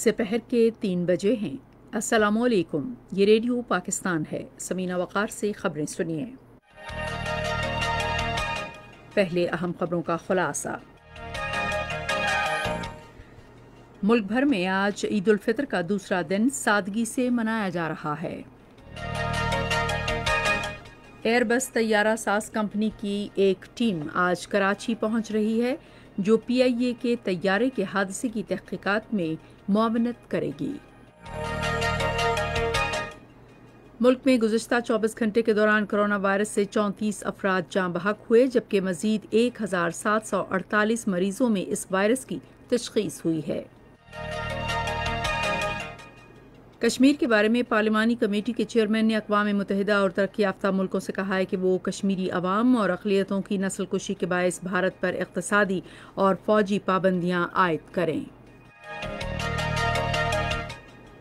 सपहर के तीन बजे हैं असलकुम ये रेडियो पाकिस्तान है समीना वक़ार से खबरें सुनिए पहले अहम खबरों का खुलासा मुल्क भर में आज ईद उल फितर का दूसरा दिन सादगी से मनाया जा रहा है एयरबस तैयारा सास कंपनी की एक टीम आज कराची पहुंच रही है जो पीआईए के तैयारे के हादसे की तहकीकात में मामनत करेगी मुल्क में गुजशत 24 घंटे के दौरान कोरोना वायरस से 34 अफराद जाम बहक हुए जबकि मजीद अड़तालीस मरीजों में इस वायरस की तशखीस हुई है कश्मीर के बारे में पार्लिमानी कमेटी के चेयरमैन ने अकवा मुतहदा और तरक्की याफ्ता मुल्कों से कहा है कि वो कश्मीरी आवाम और अकलीतों की नस्ल कुशी के बायस भारत पर इकतसादी और फौजी पाबंदियाँ आयद करें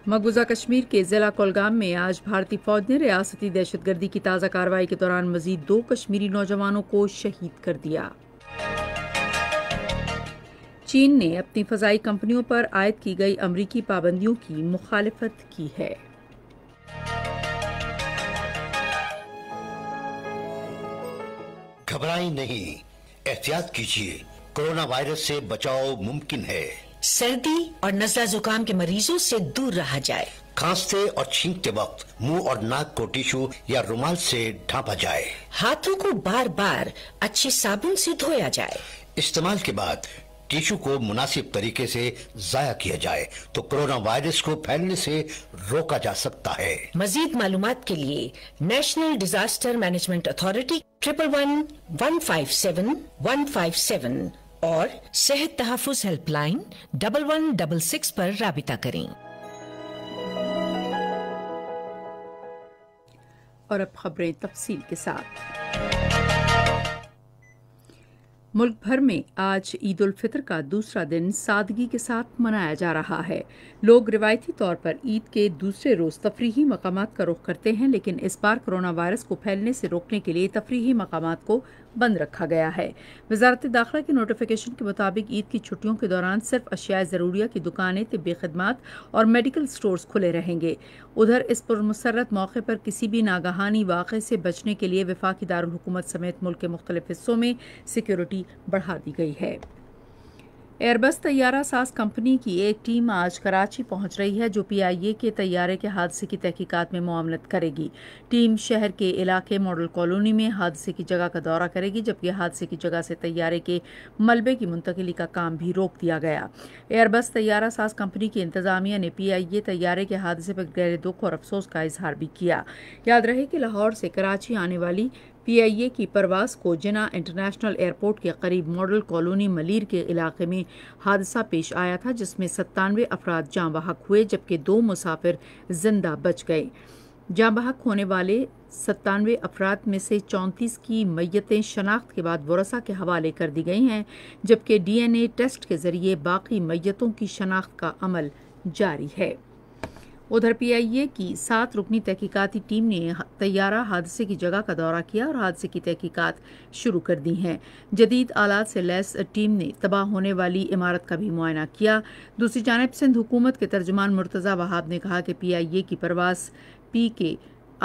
मकबूजा कश्मीर के ज़िला कोलगाम में आज भारतीय फौज ने रियासती दहशतगर्दी की ताज़ा कार्रवाई के दौरान मजीद दो कश्मीरी नौजवानों को शहीद कर दिया चीन ने अपनी फजाई कंपनियों पर आयद की गई अमरीकी पाबंदियों की मुखालफत की है घबराई नहीं एहतियात कीजिए कोरोना वायरस से बचाव मुमकिन है सर्दी और नजला जुकाम के मरीजों से दूर रहा जाए खांसते और छींकते वक्त मुंह और नाक को टिश्यू या रुमाल से ढांपा जाए हाथों को बार बार अच्छे साबुन से धोया जाए इस्तेमाल के बाद टिश्यू को मुनासिब तरीके से जाया किया जाए तो कोरोना वायरस को फैलने से रोका जा सकता है मजीद मालूम के लिए national disaster management authority triple one one five seven one five seven और सेहत तहफ़ helpline double one double six पर रबिता करें और अब खबरें तफसील के साथ मुल्क भर में आज ईद उल फितर का दूसरा दिन सादगी के साथ मनाया जा रहा है लोग रिवायती तौर पर ईद के दूसरे रोज़ तफरीही मकाम का रुख करते हैं लेकिन इस बार कोरोना वायरस को फैलने से रोकने के लिए तफरीही मकाम को बंद रखा गया है वजारत दाखिला की नोटिफिकेशन के मुताबिक ईद की छुट्टियों के दौरान सिर्फ अशिया ज़रूरिया की दुकानें तबी खदमात और मेडिकल स्टोर्स खुले रहेंगे उधर इस पुरमसरत मौके पर किसी भी नागहानी वाक़े से बचने के लिए वफाकी दारकूमत समेत मुल्क के मुख्तलिफ हिस्सों में सिक्योरिटी बढ़ा दी गई है एयरबस तैयारा साज कंपनी की एक टीम आज कराची पहुंच रही है जो पीआईए के तैयारे के हादसे की तहकीकात में मामलत करेगी टीम शहर के इलाके मॉडल कॉलोनी में हादसे की जगह का दौरा करेगी जबकि हादसे की जगह से तैयारे के मलबे की मुंतकली का काम भी रोक दिया गया एयरबस तैयारा साज कंपनी की इंतजामिया ने पीआईए तैयारे के हादसे पर गहरे दुख और अफसोस का इजहार भी किया याद रहे कि लाहौर से कराची आने वाली पीआईए की परवास को जिना इंटरनेशनल एयरपोर्ट के करीब मॉडल कॉलोनी मलीर के इलाके में हादसा पेश आया था जिसमें सत्तानवे अफराद जाँ बहक हुए जबकि दो मुसाफिर जिंदा बच गए जाँ बहक होने वाले सत्तानवे अफराद में से चौंतीस की मैतें शनाख्त के बाद वरसा के हवाले कर दी गई हैं जबकि डीएनए टेस्ट के ज़रिए बाकी मैतों की शनाख्त का अमल जारी है उधर पीआईए की सात रुकनी तहकीकाती टीम ने तैयारा हादसे की जगह का दौरा किया और हादसे की तहकीकात शुरू कर दी हैं जदीद आलात से लैस टीम ने तबाह होने वाली इमारत का भी मुआयना किया दूसरी जानब सिंध हुकूमत के तर्जमान मुर्तज़ा वहाब ने कहा कि पीआईए की परवास पी के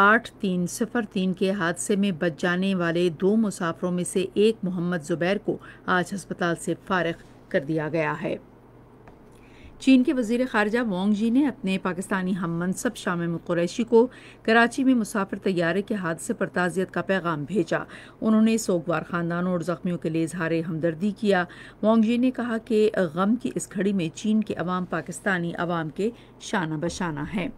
आठ तीन सिफर तीन के हादसे में बच जाने वाले दो मुसाफरों में से एक मोहम्मद जुबैर को आज अस्पताल से फारग कर दिया गया है चीन के वजीर खारजा वोंग जी ने अपने पाकिस्तानी हम मनसब शाम कुरैशी को कराची में मुसाफिर तैयारे के हादसे पर ताज़ियत का पैगाम भेजा उन्होंने सोगवार ख़ानदानों और ज़ख्मियों के लिए इजहार हमदर्दी किया वोंग जी ने कहा कि गम की इस घड़ी में चीन के अवाम पाकिस्तानी अवाम के शाना बशाना है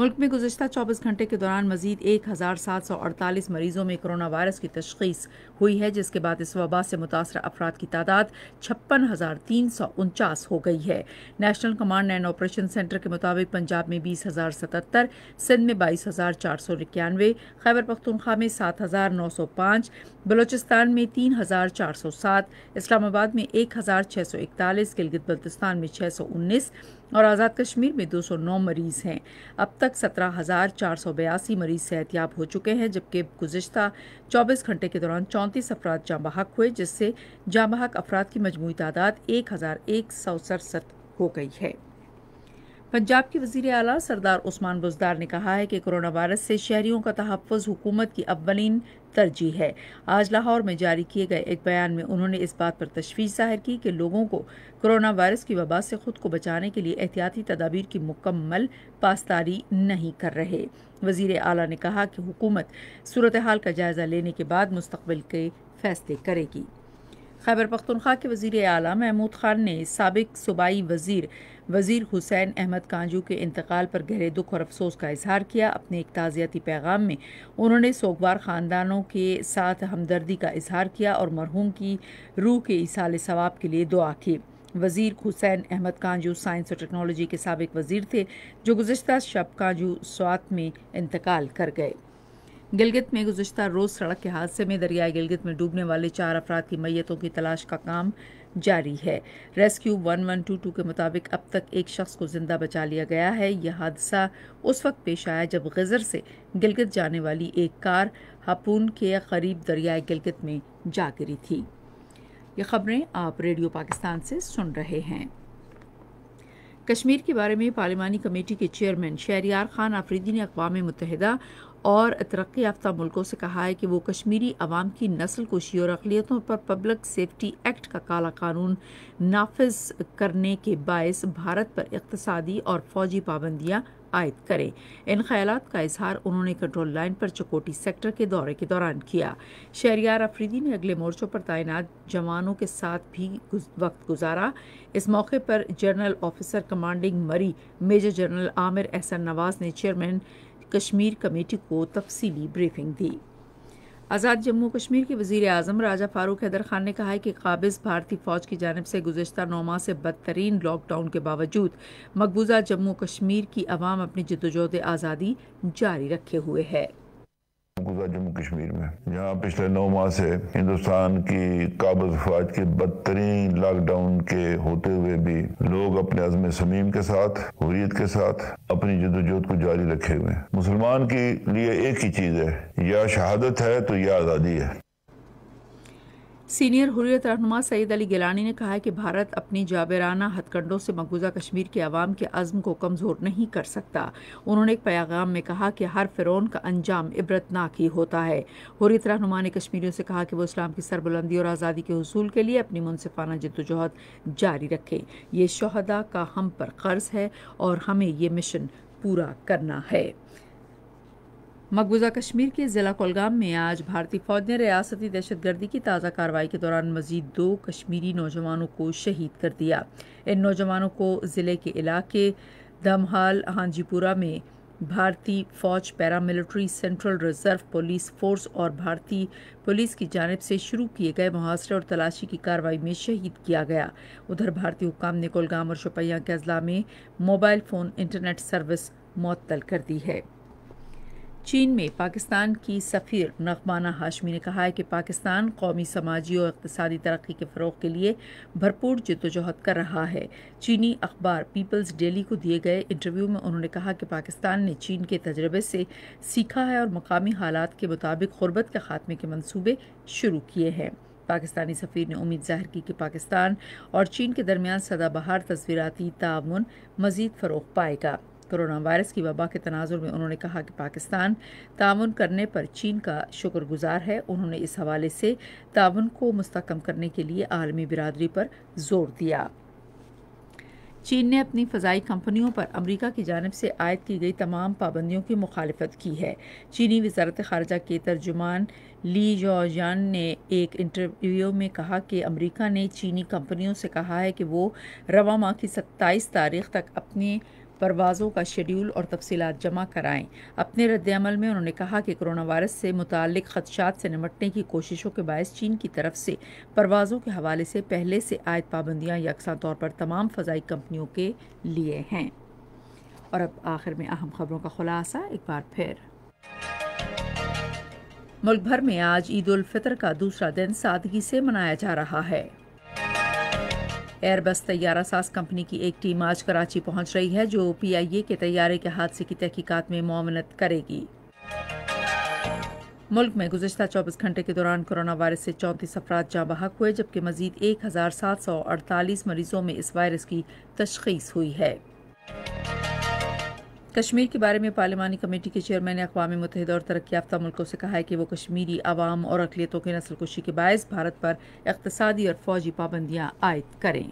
मुल्क में गुजशत चौबीस घंटे के दौरान मजीद एक हज़ार सात सौ अड़तालीस मरीजों में कोरोना वायरस की तशखीस हुई है जिसके बाद इस वबा से मुतासर अफराद की तादाद छप्पन हज़ार तीन सौ उनचास हो गई है national command and operation centre के मुताबिक पंजाब में बीस हज़ार सतहत्तर सिंध में बाईस हज़ार चार सौ इक्यानवे खैबर पख्तनख्वा में सात हज़ार नौ सौ पांच बलोचिस्तान में तीन हज़ार चार सौ सात इस्लामाबाद में एक हज़ार छह सौ इकतालीस गिलगित बल्तिस्तान में छह सौ उन्नीस और आज़ाद कश्मीर में 209 मरीज़ हैं अब तक सत्रह हज़ार चार सौ बयासी मरीज़ सेहतियाब हो चुके हैं जबकि गुजशत 24 घंटे के दौरान चौंतीस अफराद जाँ बहक हुए जिससे जाँ बहक अफराद की मजमू तादाद एक हज़ार एक सौ सड़सठ हो गई है पंजाब के वजीर अला सरदार उस्मान बुजदार ने कहा है कि कोरोना वायरस से शहरियों का तहफ़ हुकूमत की अवलिन तरजीह है आज लाहौर में जारी किए गए एक बयान में उन्होंने इस बात पर तशवीश जाहिर की कि लोगों को कोरोना वायरस की वबा से खुद को बचाने के लिए एहतियाती तदाबीर की मुकम्मल पासदारी नहीं कर रहे वजीर अला ने कहा कि हुकूमत सूरत हाल का जायज़ा लेने के बाद मुस्तबिल के फैसले करेगी खैबर पख्तनख्वा के वजीर अला महमूद खान ने सबक सूबाई वज़ीर वज़ीर हुसैन अहमद कांजू के इंतकाल पर गहरे दुख और अफसोस का इजहार किया अपने एक ताज़ियाती पैगाम में उन्होंने सोगवार ख़ानदानों के साथ हमदर्दी का इजहार किया और मरहूम की रूह के इसाल सवाब के लिए दुआ की वज़ीर हुसैन अहमद कांजू साइंस और टेक्नोलॉजी के सबक वज़ीर थे जो गुजशत शब कांजू स्वात में इंतकाल कर गए गिलगित में गुजशत रोज़ सड़क के हादसे में दरियाए गिलगित में डूबने वाले चार अफराद की मैतों की तलाश का काम जारी है रेस्क्यू 1122 के मुताबिक अब तक एक शख्स को जिंदा बचा लिया गया है यह हादसा उस वक्त पेश आया जब गजर से गिलगित जाने वाली एक कार हापून के करीब दरियाए गिलगित में जा गिरी थी ये खबरें आप रेडियो पाकिस्तान से सुन रहे हैं कश्मीर के बारे में पार्लिमानी कमेटी के चेयरमैन शहरियार खान आफरीदी ने अकवा मुतहदा और तरक्की याफ्ता मुल्कों से कहा है कि वो कश्मीरी आवाम की नस्ल कुशी और अकलीतों पर पब्लिक सेफ्टी एक्ट का काला कानून नाफज करने के बायस भारत पर इकतसादी और फौजी पाबंदियाँ आयद करें इन ख्याल का इजहार उन्होंने कंट्रोल लाइन पर चकोटी सेक्टर के दौरे के दौरान किया शहरियार अफरीदी ने अगले मोर्चों पर तैनात जवानों के साथ भी वक्त गुजारा इस मौके पर general officer commanding Murree major general Amir Ahsan Nawaz ने चेयरमैन कश्मीर कमेटी को तफसीली ब्रीफिंग दी आज़ाद जम्मू कश्मीर के वजीर अजम राजा फ़ारूक हैदर ख़ान ने कहा है कि काबिज़ भारतीय फ़ौज की जानब से गुजशत नौ माह से बदतरीन लॉकडाउन के बावजूद मकबूजा जम्मू कश्मीर की आवाम अपनी जदोजहद आज़ादी जारी रखे हुए है मकबूजा जम्मू कश्मीर में जहाँ पिछले नौ माह से हिंदुस्तान की काबज अफवाज के बदतरीन लॉकडाउन के होते हुए भी लोग अपने अजम समीम के साथ हुरीत के साथ अपनी जदोजहद को जारी रखे हुए हैं मुसलमान के लिए एक ही चीज़ है या शहादत है तो या आज़ादी है सीनियर हुरियत रहनुमा सईद अली गिलानी ने कहा है कि भारत अपनी जाबराना हथकंडों से मकबूजा कश्मीर के आवाम के अज़म को कमज़ोर नहीं कर सकता उन्होंने एक पैगाम में कहा कि हर फ़िरौन का अंजाम इबरतनाक ही होता है हुरियत रहनुमा ने कश्मीरियों से कहा कि वो इस्लाम की सरबुलंदी और आज़ादी के हसूल के लिए अपनी मुनफाना जदोजहद जारी रखें ये शहदा का हम पर कर्ज है और हमें ये मिशन पूरा करना है मकबूजा कश्मीर के ज़िला कोलगाम में आज भारतीय फौज ने रियासती दहशतगर्दी की ताज़ा कार्रवाई के दौरान मजीद दो कश्मीरी नौजवानों को शहीद कर दिया इन नौजवानों को ज़िले के इलाके दमहाल हांजीपुरा में भारतीय फौज paramilitary central reserve police force और भारतीय पुलिस की जानब से शुरू किए गए मुहासरे और तलाशी की कार्रवाई में शहीद किया गया उधर भारतीय हुकाम ने कोलगाम और शुपया के अजला में मोबाइल फ़ोन इंटरनेट सर्विस मअतल कर दी है चीन में पाकिस्तान की सफ़ीर नगमाना हाशमी ने कहा है कि पाकिस्तान कौमी समाजी और इकतसादी तरक्की के फ़रोग के लिए भरपूर जदोजहद कर रहा है चीनी अखबार पीपल्स डेली को दिए गए इंटरव्यू में उन्होंने कहा कि पाकिस्तान ने चीन के तजर्बे से सीखा है और मकामी हालात के मुताबिक गुरबत के खात्मे के मनसूबे शुरू किए हैं पाकिस्तानी सफ़ीर ने उम्मीद जाहिर की कि पाकिस्तान और चीन के दरमियान सदाबहार तस्वीरती ताउन मज़ीद फ़रोग पाएगा कोरोना वायरस की वबा के तनाजुर में उन्होंने कहा कि पाकिस्तान तावन करने पर चीन का शुक्रगुजार है उन्होंने इस हवाले से ताउन को मुस्तकम करने के लिए आलमी बिरादरी पर जोर दिया चीन ने अपनी फ़जाई कंपनियों पर अमरीका की जानब से आयद की गई तमाम पाबंदियों की मुखालफत की है चीनी वजारत खारजा के तर्जुमान ली जोजान ने एक इंटरव्यू में कहा कि अमरीका ने चीनी कंपनियों से कहा है कि वो रवा माह की सत्ताईस तारीख तक अपने परवाज़ों का शेड्यूल और तफसीत जमा कराएँ अपने रद्दमल में उन्होंने कहा कि कोरोना वायरस से मुतल खदशात से निमटने की कोशिशों के बायस चीन की तरफ से परवाज़ों के हवाले से पहले से आयद पाबंदियाँ यकसा तौर पर तमाम फ़जाई कंपनियों के लिए हैं और अब आखिर में अहम खबरों का खुलासा एक बार फिर मुल्क भर में आज ईद उल फितर का दूसरा दिन सादगी से मनाया जा रहा है एयरबस तैयारा सास कंपनी की एक टीम आज कराची पहुंच रही है जो पीआईए के तैयारे के हादसे की तहकीकात में मामनत करेगी मुल्क में गुजशत 24 घंटे के दौरान कोरोना वायरस से चौंतीस अफराद जाँ बहक हुए जबकि मजीद एक हज़ार सात सौ अड़तालीस मरीजों में इस वायरस की तशखीस हुई है कश्मीर के बारे में पार्लिमानी कमेटी के चेयरमैन ने अकवा मुतहदा और तरक् याफ्ता मुल्कों से कहा है कि वो कश्मीरी आवाम और अकलीतों के नस्ल कुशी के बायस भारत पर इकतदी और फौजी पाबंदियाँ आयद करें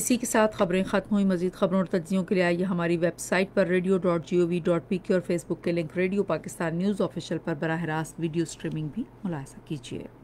इसी के साथ खबरें ख़त्म हुई मजीद खबरों और तजियों के लिए आइए हमारी वेबसाइट पर radio dot G O V dot P K और फेसबुक के link radio Pakistan news official पर बरह रास्त वीडियो स्ट्रीमिंग भी मुलासा कीजिए